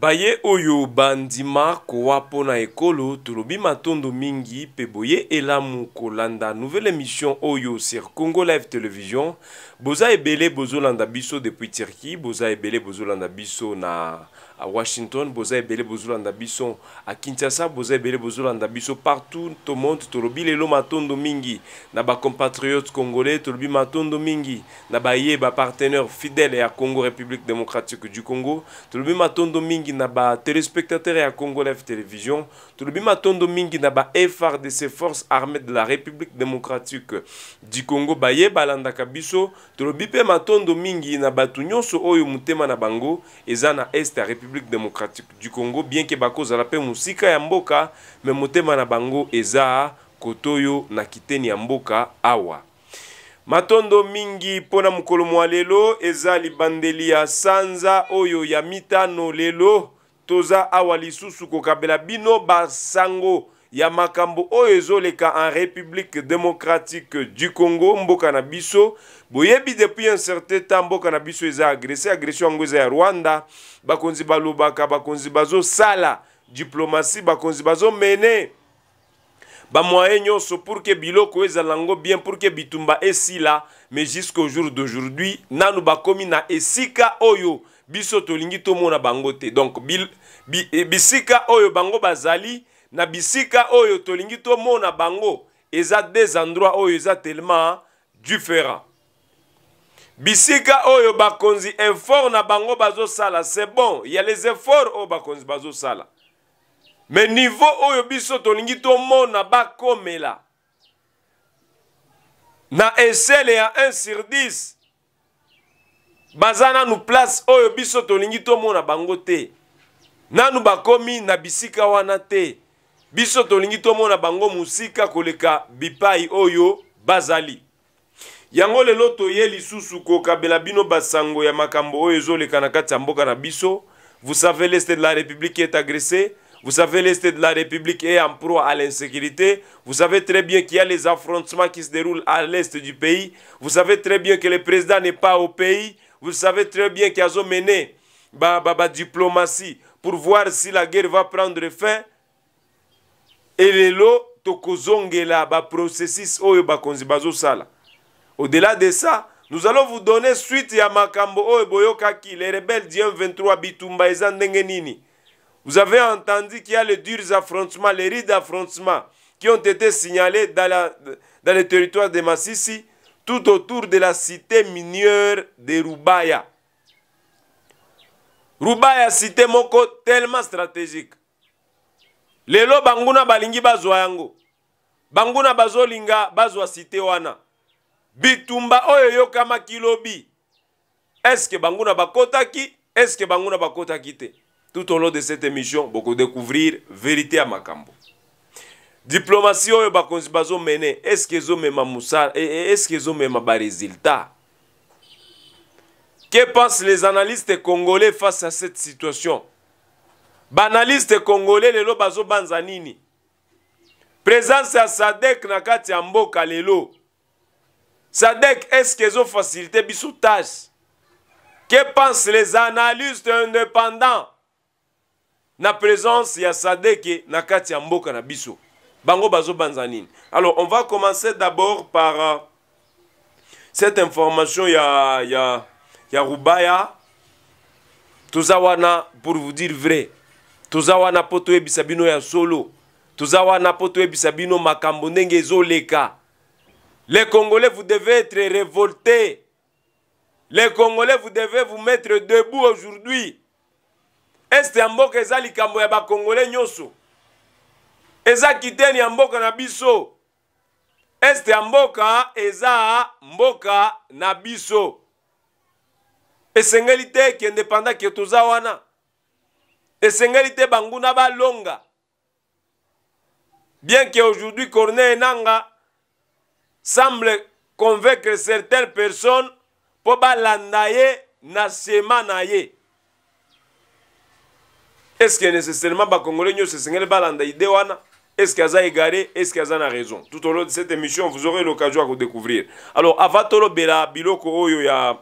baye oyo bandima kowa mpona ekolo tolobi matondo mingi mpe boye elamu kolanda nouvelle émission oyo sur congo live television boza ebele bozolanda biso depuis turquie boza ebele bozolanda biso na washington boza ebele bozolanda biso à kinshasa boza ebele bozolanda biso partout tomonde tolobi lelo matondo mingi na bacompatriote congolais tolobi matondo mingi na baye bapartenaire fidèle ya congo république démocratique du congo tolobi matondo mingi na batéléspectatere ya congo live télévision tolobi matondo mingi na ba frdc force armée de la république démocratique du congo baye balandaka biso tolobi mpe matondo mingi na bato nyonso oyo motema na bango eza na este ya république démocratique du congo bien ke bakozala mpe mosika ya mboka me motema na bango eza kotoyo na kiteni ya mboka awa matondo mingi mpona mokolo mwa lelo eza libandeli ya sanza oyo ya mitano lelo toza awa lisusu kokabela bino basango ya makambo oyo ezoleka en république démocratique du congo mboka na biso boyebi depuis un certain temps mboka na biso eza agresse agression yango eza ya rwanda bakonzi balobaka bakonzi bazosala diplomatie bakonzi bazomene bamoye nyonso pour ke biloko ezala yango bien pour ke bitumba esila mais jusqu'au jour d'aujourd'hui nanu bakomi na esika oyo biso tolingi tomona bango te donc bil, bi, e, bisika oyo bango bazali na bisika oyo tolingi tomona bango eza des endroits oyo eza tellement différent bisika oyo bakonzi effort na bango bazosala c'est bon ya les efforts oyo bakonzi bazosala me niveau oyo biso tolingi tomona bakomela na esele ya 1 sur 10 baza nanu place oyo biso tolingi tomona bango te nanu bakomi na bisika wana te biso tolingi tomona bango mosika koleka bipai oyo bazali vous savez l'est de la république est agressé vous savez l'est de la république est en proie à l'insécurité vous savez très bien qu'il y a les affrontements qui se déroulent à l'est du pays vous savez très bien que le président n'est pas au pays vous savez très bien qu'il a mené ba, diplomatie pour voir si la guerre va prendre fin et lelo tokozongela processus oyo en bazosala au-delà de ça, nous allons vous donner suite à makambo et boyokaki les rebelles du 23 bitumba et Vous avez entendu qu'il y a les durs affrontements, les rides d'affrontements qui ont été signalés dans, le territoire de Massissi tout autour de la cité mineure de Rubaya. Rubaya, cité moko tellement stratégique. Les Lelo banguna balingi Bazoyango. Banguna bazolinga Bazoa cité wana. bitumba oyo eyokamaki lobi eske banguna bakotaki eske banguna bakotaki te tout au long de cette émission bokodécouvrir vérité ya makambo diplomatie oyo bakonzi bazomene eske ezomema mosala e, e, eske ezomema baresultat que pensent les analystes congolais face à cette situation baanalyste congolais lelo bazobanza nini présence ya sadek na kati ya mboka lelo sadek eske ezofacilite biso tâche que pensent les analystes indépendants na présence ya sadek na kati ya mboka na biso bango bazobanza nini alors on va commencer d'abord par euh, cette information ya, ya, ya rubaya toza wana pour vous dire vrai toza wana mpo toyebisa bino ya solo toza wana mpo toyebisa bino makambo ndenge ezoleka Les Congolais, vous devez être révoltés. Les Congolais, vous devez vous mettre debout aujourd'hui. Est ya mboka eza likambo ya bakongole nyonso eza kiteni ya mboka na biso este ya mboka eza mboka na biso esengeli te ekende panda ke toza wana esengeli te banguna balonga bien ke aujourd'hui corneille nanga semble convaincre certaines personnes pour pas na sema est-ce que nécessairement Congolais ne balanda ide wana est-ce qu'il a égaré est-ce qu'il a raison tout au long de cette émission vous aurez l'occasion de vous découvrir alors avant tout, biloko oyo ya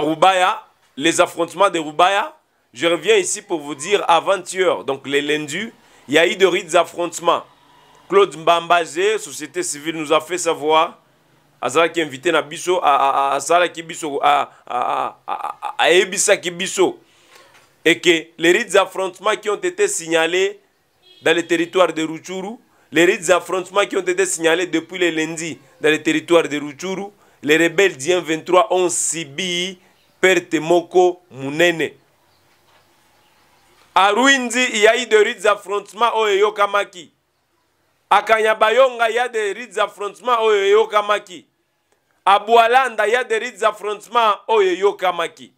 rubaya les affrontements de rubaya je reviens ici pour vous dire avant-hier donc les lundis il y a eu de rides affrontements Claude Mbambazé, société civile, nous a fait savoir. Azala qui invité na biso, à Azala qui biso, à Ebisa qui biso. Et que les rites d'affrontement qui ont été signalés dans le territoire de Ruchuru, les rites d'affrontement qui ont été signalés depuis le lundi dans le territoire de Ruchuru, les rebelles d'IN 23 ont subi perte moko munene. A Ruindi, il y a eu des rites d'affrontement au Yokamaki akanya bayonga ya de au affrontement oyo il y a des rites affrontement oyo Yokamaki.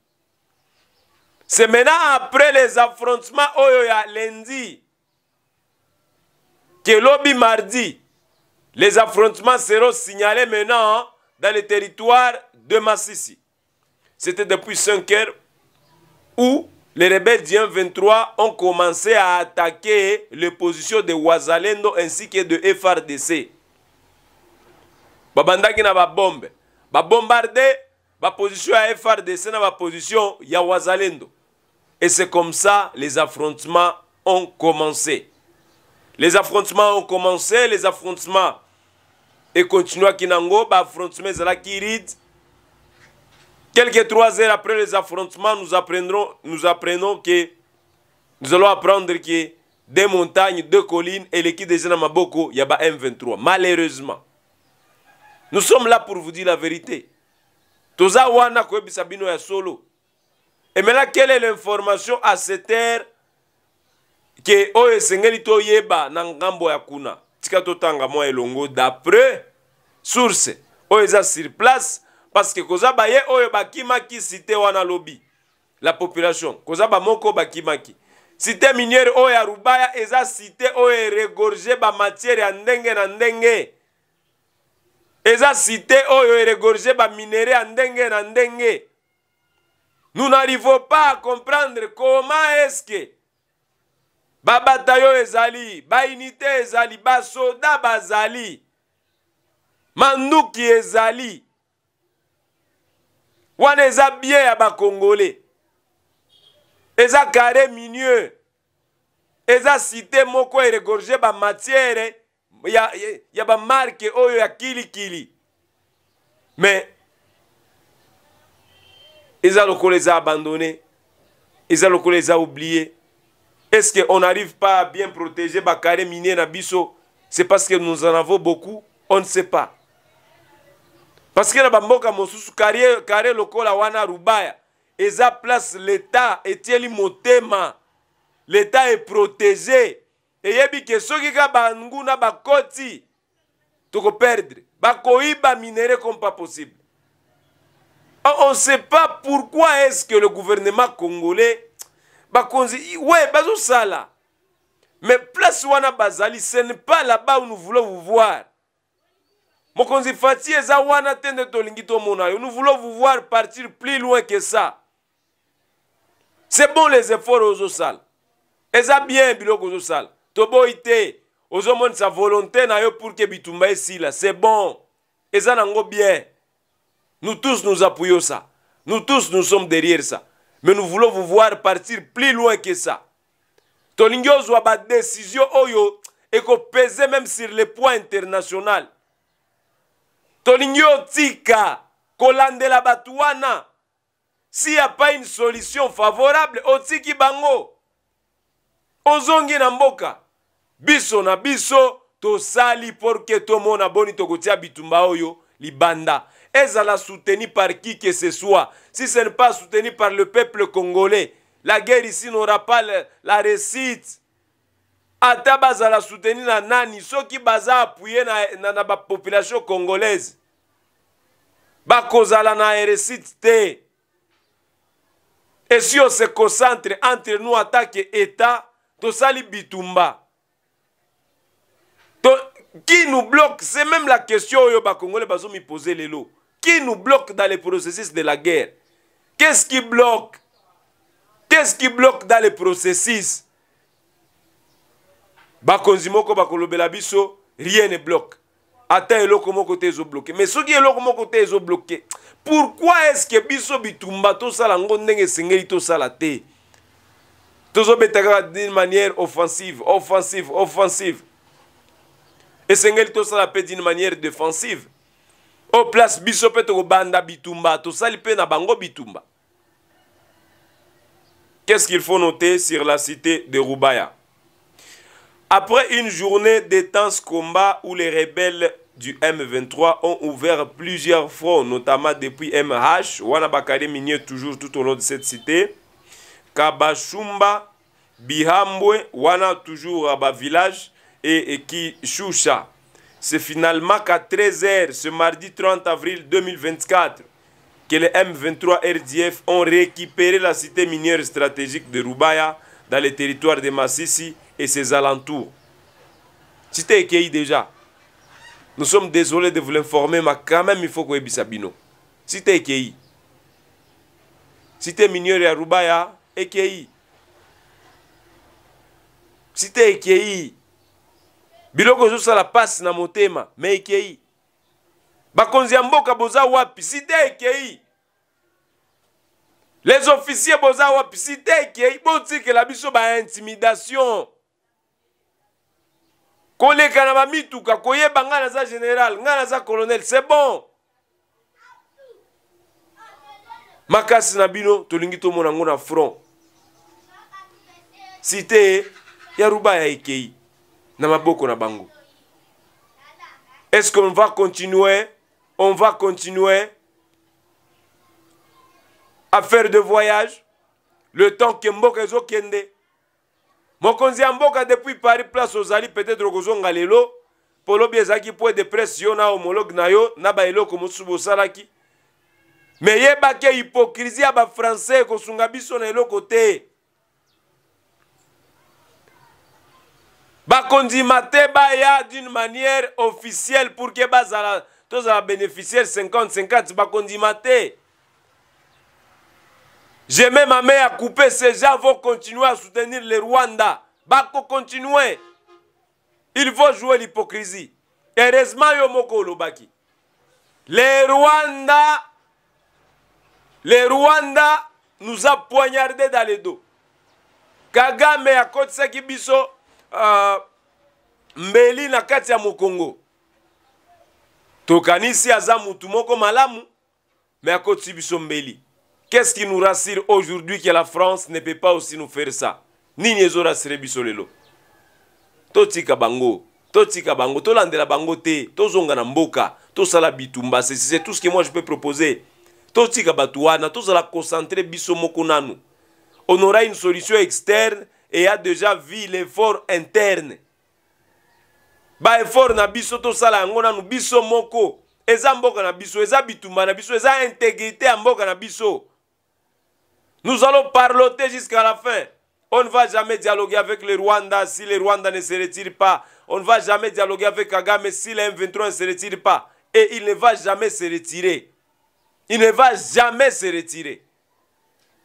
c'est maintenant après les affrontements au ya lundi lobi mardi les affrontements seront signalés maintenant hein, dans le territoire de Massissi. C'était depuis 5 heures où les rebelles du 23 ont commencé à attaquer les positions de Wazalendo ainsi que de FRDC. babandaki na bombardé la position à FRDC na position ya Wazalendo. Et c'est comme ça les affrontements ont commencé. Les affrontements ont commencé, les affrontements et continuent à Kinango, affrontements à la Kirid, Quelques trois heures après les affrontements, nous, apprenons que nous allons apprendre que des montagnes, deux collines et l'équipe des Maboko, il y a M23. Malheureusement. Nous sommes là pour vous dire la vérité. Toza wana Sabino ya solo. Et maintenant, quelle est l'information à cette heure que Oesengeli oh, Toyeba Nangambo Yakuna? Tika Totanga elongo d'après source. Oh, sur place. parce que koza ba ye oyo bakimaki cité wana lobi la population koza ba moko bakimaki cité minière oyo ya rubaya eza cité oyo eregorge bamatière ya ndenge na ndenge eza cité oyo eregorge baminere ya ndenge na ndenge nous n'arrivons pas à comprendre comment est-ce que babata yo ezali baunité ezali basoda bazali manduki ezali wana eza bien ya bakongole eza kare minieux eza site moko eregorge bamatiere ya, ya, ya bamarke oyo ya kilikili me eza lokola eza abandonné eza lokola eza oublié est ce que on n'arrive pas à bien protéger bakare minier na biso c'est parce que nous en avons beaucoup on ne sait pas parceke na bamboka mosusu kare lokola wana rubaya eza place leta etieli motema leta eprotege eyebi ke soki ka banguna bakoti tokoperdre bakoyiba minere comme pas possible on ne sait pas pourquoi est-ce que le gouvernement congolais bakonzi ouais bazosala mais place wana bazali ce n'est pas là-bas où nous voulons vous voir mokonzi fati eza wana te nde tolingi tomona yo nous voulons vous voir partir plus loin que ça c'est bon les efforts ozosala eza bien biloko ozosala toboyi te ozomonisa volonté na yo pour ke bitumba esila c'est bon eza nango bien nous tous nous appuyons ça nous tous nous sommes derrière ça mais nous voulons vous voir partir plus loin que ça tolingi ozwa badécision oyo ekopese même sur le point international Toni otika kolandela batuana. s'il n'y a pas une solution favorable otiki bango ozongi Namboka. biso na biso tosali que ke tomona boni to bitumba oyo libanda ezala soutenu par qui que ce soit si ce n'est pas soutenu par le peuple congolais la guerre ici n'aura pas la réussite ata bazala souteni na nani soki baza apuye na, na, na bapopulation congolaise bakozala na eresite te esi on se concentre entre nous atake état tosali bitumba to, qui nous bloque c'est même la question oyo bakongolais bazomiposer lelo qui nous bloque dans le processus de la guerre qu'est ce qui bloque qu'est ce qui bloque dans le processus bakonzi moko bakolobela biso rien ne bloque ata eloko moko te bloqué mais soki eloko moko te bloqué pourquoi est-ce que biso bitumba tosala yango ndenge esengeli tout te peut être d'une manière offensive offensive offensive et ça sala pe d'une manière défensive au oh, place biso tout ça bitumba tosali pe na bango bitumba qu'est ce qu'il faut noter sur la cité de rubaya après une journée d'intense combat où les rebelles du M23 ont ouvert plusieurs fronts, notamment depuis MH, wanabakari Minier toujours tout au long de cette cité, Kabashumba, Bihambwe, Wana toujours à bas village et, Kishusha. C'est finalement qu'à 13h ce mardi 30 avril 2024 que les M23 RDF ont récupéré la cité minière stratégique de Rubaya dans le territoire de Massissi et ses alentours. Si t'es es déjà, nous sommes désolés de vous l'informer, mais quand même, il faut que Sabino. Si t'es es écueilli, si tu es mineur et Rubaya, écueilli. Si t'es es écueilli, biloko la passe na motema mon thème, mais boza wapi si t'es les officiers boza wapi si que la la biso intimidation koleka na mamituka koyeba ngai naza général naza colonel c'est bon makasi na bino tolingi to na front Cité yaruba ya rubaya boko na maboko na bango est ce qu'on va continuer on va continuer à faire de voyage le temps que mboka ezokende mokonzi ya mboka depuis paris place ozali peut-être okozonga lelo mpo lobi ezalaki point de presse yo na homologue na yo na baeloko mosusu bosalaki me yebaki hypocrisie ya bafrançais ekosunga biso na eloko te bakondima te baya d'une manière officielle pour ke bazala tozala bénéficiaire 50 50 bakondima te Je mets ma main à couper. Ces gens vont continuer à soutenir le Rwanda. Bako continuer. Il faut jouer l'hypocrisie. Heureusement, Yomoko Lobaki. Les Rwanda, les Rwanda nous a poignardé dans les dos. Kagame à côté de biso, euh, Mbeli na kati ya Mokongo. Tokanisi aza mutu moko malamu, mais à côté biso Mbeli. Qu'est-ce qui nous rassure aujourd'hui que la France ne peut pas aussi nous faire ça Ni ezo rassure biso lelo. Totika bango, totika bango, tolandela bango te, tozonga na mboka, tosala bitumba, c'est tout ce que moi je peux proposer. Totika batuana, tozala concentrer biso moko nanu. On aura une solution externe et a déjà vu l'effort interne. Ba effort na biso tosala yango nous biso moko. Eza mboka na biso, eza bitumba na biso, intégrité ya mboka na biso. Nous allons parloter jusqu'à la fin. On ne va jamais dialoguer avec le Rwanda si le Rwanda ne se retire pas. On ne va jamais dialoguer avec Kagame si le M23 ne se retire pas. Et il ne va jamais se retirer. Il ne va jamais se retirer.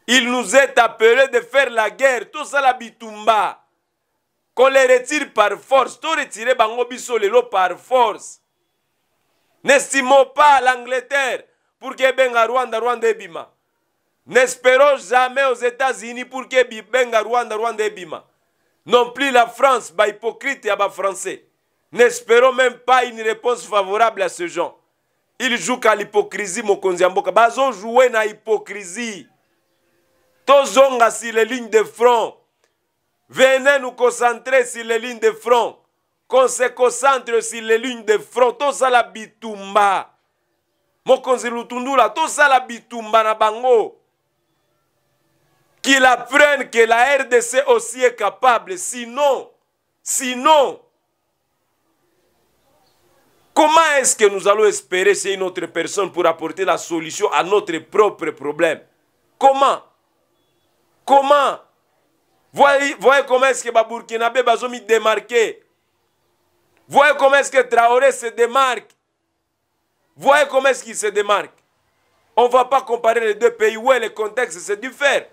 Il nous est appelé de faire la guerre. Tout ça, la bitumba. Qu'on les retire par force. Tout retirer Bangobiso Lelo par force. N'estimons pas l'Angleterre pour que Benga Rwanda, Rwanda et Bima. n'espérons jamais aux états-unis pour ke bibenga rwanda rwanda ebima non plus la france bahypocrite ya bafrançais n'espérons même pas une réponse favorable à ce genre il joue ka l'hypocrisie mokonzi ya mboka bazojoue na hypocrisie tozonga sur les lignes de front venez nous concentrer sur les lignes de front qu'on se concentre sur les lignes de front tosala bitumba mokonzi lutundula tosala bitumba na bango qu'il apprenne que la RDC aussi est capable. Sinon, sinon, comment est-ce que nous allons espérer c'est une autre personne pour apporter la solution à notre propre problème Comment Comment voyez, voyez comment est-ce que Baburkinabé Bazomi démarqué. Voyez comment est-ce que Traoré se démarque. Voyez comment est-ce qu'il se démarque. On ne va pas comparer les deux pays. Ouais, le contexte, c'est différent.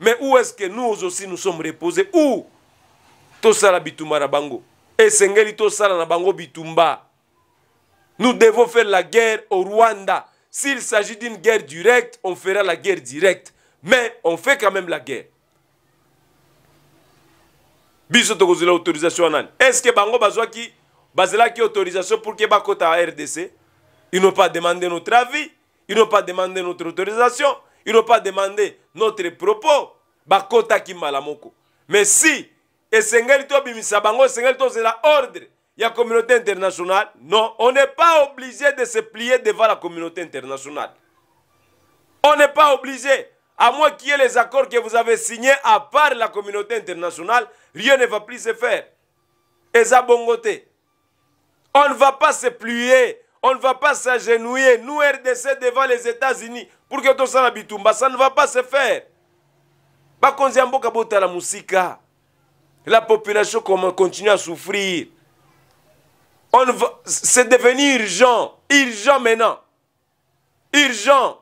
Mais où est-ce que nous aussi nous sommes reposés Où Tosala bitumba na bango. Esengeli tosala na bango bitumba. Nous devons faire la guerre au Rwanda. S'il s'agit d'une guerre directe, on fera la guerre directe. Mais on fait quand même la guerre. Biso l'autorisation autorisation Est-ce que bango bazela qui autorisation pour que bakota RDC? Ils n'ont pas demandé notre avis, ils n'ont pas demandé notre autorisation, ils n'ont pas demandé notre propos Bakota mais si to c'est bango Il y ordre communauté internationale non on n'est pas obligé de se plier devant la communauté internationale on n'est pas obligé à moins qu'il y ait les accords que vous avez signés à part la communauté internationale rien ne va plus se faire ça, bon côté. on ne va pas se plier on ne va pas s'agenouiller nous RDC devant les États-Unis pour que ça bitumba ça ne va pas se faire la population continue à souffrir on c'est devenu urgent urgent maintenant urgent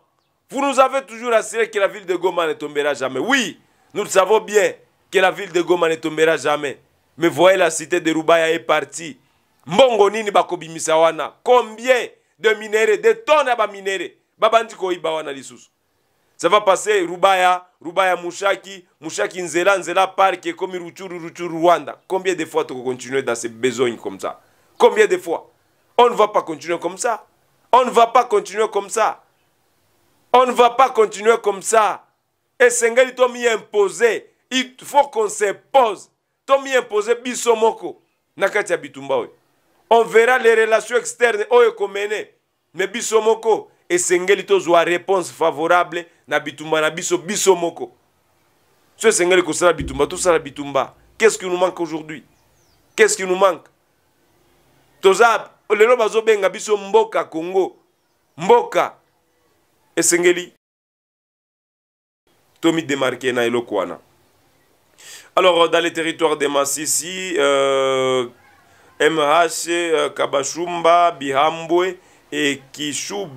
vous nous avez toujours assuré que la ville de Goma ne tombera jamais oui nous le savons bien que la ville de Goma ne tombera jamais mais voyez la cité de Rubaya est partie mbongo nini wana combien de minéraux de tonnes de minéraux babandi iba wana lisusu ça va passer rubaya rubaya mushaki mushaki nzela nzela park comme ruchuru ruchuru rwanda combien de fois tu continuer dans ces besoins comme ça combien de fois on ne va pas continuer comme ça on ne va pas continuer comme ça on ne va pas continuer comme ça Et to m'y imposer il faut qu'on s'impose. pose m'y imposer bisomoko. moko on verra les relations externes il y me biso esengeli tozwa réponse favorable na bitumba na biso biso moko so esengeli kosala bitumba tosala bitumba qu'est ce qui nous manque aujourd'hui qu'est ce qui nous manque toza lelo bazobenga biso mboka congo mboka esengeli tomidemarke na eloko wana alors dans les territoires de masisi euh, mh euh, kabashumba bihambwe et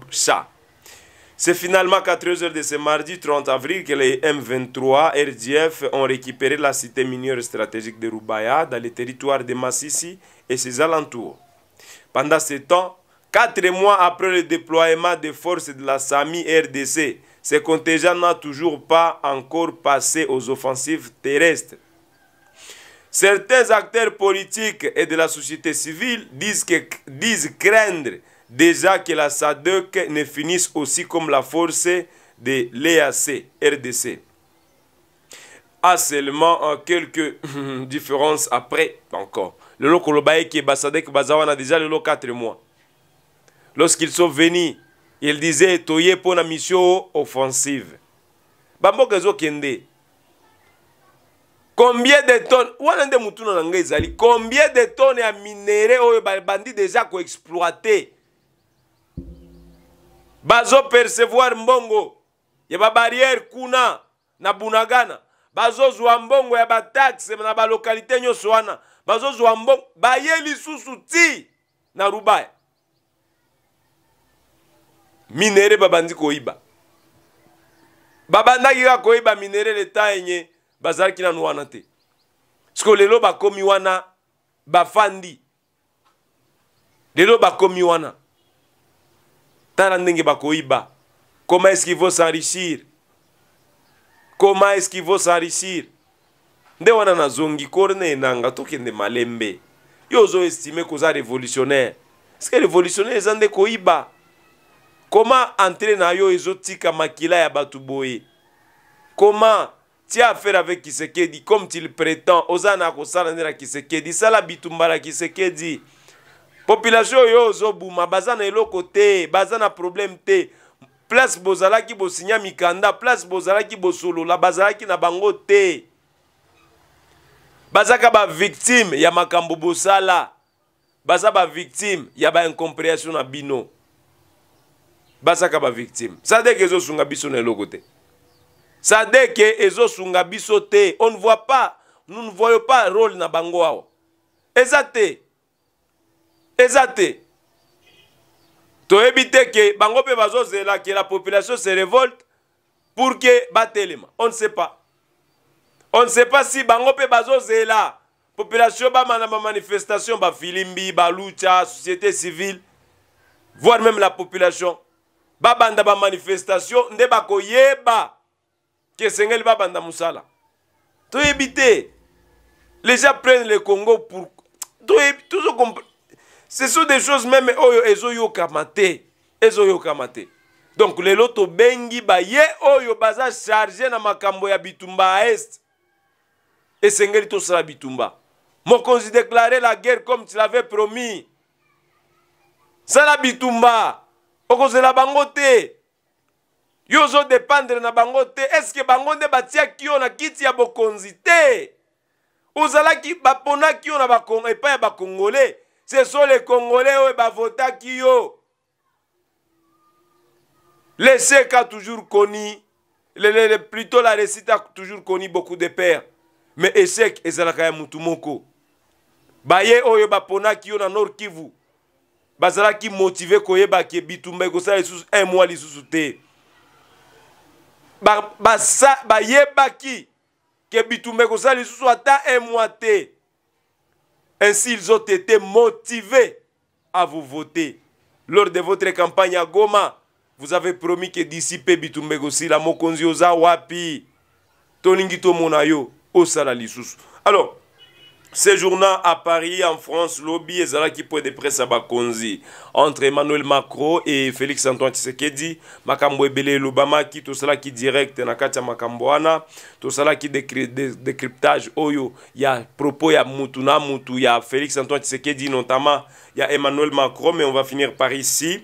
Shah. C'est finalement à heures h de ce mardi 30 avril que les M23 RDF ont récupéré la cité minière stratégique de Rubaya dans les territoires de Massissi et ses alentours. Pendant ce temps, quatre mois après le déploiement des forces de la SAMI RDC, ces contingents n'ont toujours pas encore passé aux offensives terrestres. Certains acteurs politiques et de la société civile disent, que, disent craindre déjà que la SADEC ne finisse aussi comme la force de l'EAC, RDC. A seulement quelques différences après, encore. Le Lokolobaye qui est Basadek Bazawan a déjà le lot 4 mois. Lorsqu'ils sont venus, ils disaient Toye pour la mission offensive. Bambo Kende. Combien de tonnes, combien de tonnes ya minéraux les bandit déjà exploité bazopercevoir mbongo ya babariere kuna na bunagana bazozwa mbongo ya bataxe na balokalité nyonso wana bazozwa mbongo baye lisusu ti na rubaya minere babandi koyiba babandaki kaka koyiba minere leta enye bazalaki nanu wana te siko lelo bakomi wana bafandi lelo bakomi wana tala ndenge bakoyiba comment est-ce qu'ils vont s'enrichir comment est-ce qu'ils vont s'enrichir nde wana nazongi kori na enanga tokende malembe yo ozoestime koza révolutionnaire ceke révolutionnaire eza nde koyiba koma entré na yo ezotika makila ya bato boye koma tia affaire avec kisekedi comme til prétend oza na kosala nde na kisekedi sala bitumba na kisekedi population oyo ozobuma baza na eloko te baza na probleme te place bozalaki bosinya mikanda place bozalaki bosolola bazalaki na bango te bazalaka bavictime ya makambo bosala baza bavictime ya baincompréhension na bino bazalaka bavictime sadeke ezosunga biso na eloko te sadeke ezosunga biso te on ne voit pas nous ne voyons pas rôle na bango awa eza te les te toyebi éviter que bango pe bazozela ke la population se révolte pour que ke batelema on ne sait pas on ne sait pas si bango bazo bazozela population ba filimbi, bafilimbi lucha société civile voire même la population babanda manifestation nde bakoyeba ke ba banda mosala tout éviter, les gens prennent le congo pour toyebi tozokompre ce sont des choses même oyo ezoyokama te ezoyokama te donc lelo tobengi baye oyo baza charge na makambo ya bitumba ya este esengeli tosala bitumba mokonzi déclare la guerre comme tu l'avais promis sala bitumba okozela bango te yo ozodépendre na bango te eske bango nde batiaki yo na kiti ya bokonzi te ozalaki baponaki yo na epai ya bakongole ce sont les congolais oyo bavotaki yo le sec a toujours connu le, le, le, plutôt la récite a toujours connu beaucoup de pères mais échec ezalaka ya mutu moko baye oyo baponaki yo na nord kivu bazalaki motive koyebaki bitumba ekosala lisusu un mois lisusu te bayebaki ba, ba, ke bitumba ekosala lisusu ata un mois te Ainsi, ils ont été motivés à vous voter. Lors de votre campagne à Goma, vous avez promis que d'ici pe la mokonzi oza wapi Toningito monayo yo osala lisusu. Alors, séjourna à paris en france lobi qui peut presse à bakonzi entre emmanuel macron et félix antoine tshisekedi makambo ebele tout qui direct na kati ya makambo wana qui décryptage oyo a propos Moutouna Moutou, il mutu a félix antoine tshisekedi notamment y a emmanuel macron mais on va finir par ici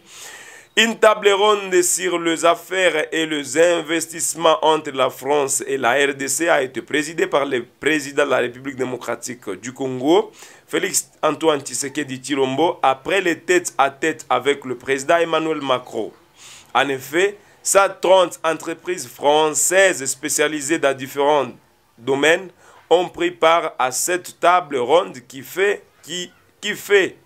une table ronde sur les affaires et les investissements entre la France et la RDC a été présidée par le président de la République démocratique du Congo, Félix Antoine Tshisekedi tirombo après les têtes à tête avec le président Emmanuel Macron. En effet, 130 entreprises françaises spécialisées dans différents domaines ont pris part à cette table ronde qui fait, qui, qui fait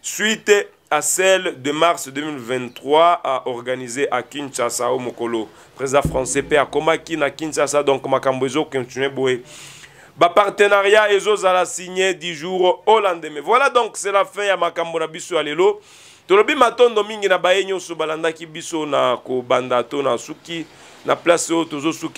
suite à celle de mars 2023 à organiser à Kinshasa au Mokolo. Président français Père Komaki na Kinshasa donc Makambozo continue boé. Ba partenariat et la signé 10 jours au lendemain. Voilà donc c'est la fin à Makambo na biso alelo. Tolobi matondo mingi na baenyo so balandaki biso na ko to na suki na place oyo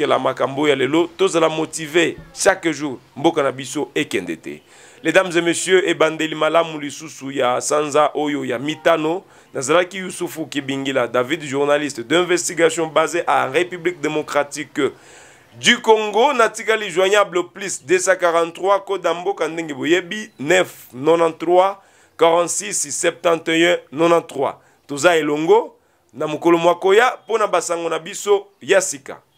la makambo ya lelo tozala motiver chaque jour mboka na biso ekende te mesdames et messieurs ebandeli malamu lisusu ya sanza oyo ya mitano nazalaki yusufu kibingila david journaliste d'investigation basé en république démocratique du congo natikali joignable plus 243 kode ya mboka ndenge boyebi 993 46 71 93 toza elongo na mokolo mwakoya mpo na basango na biso ya sika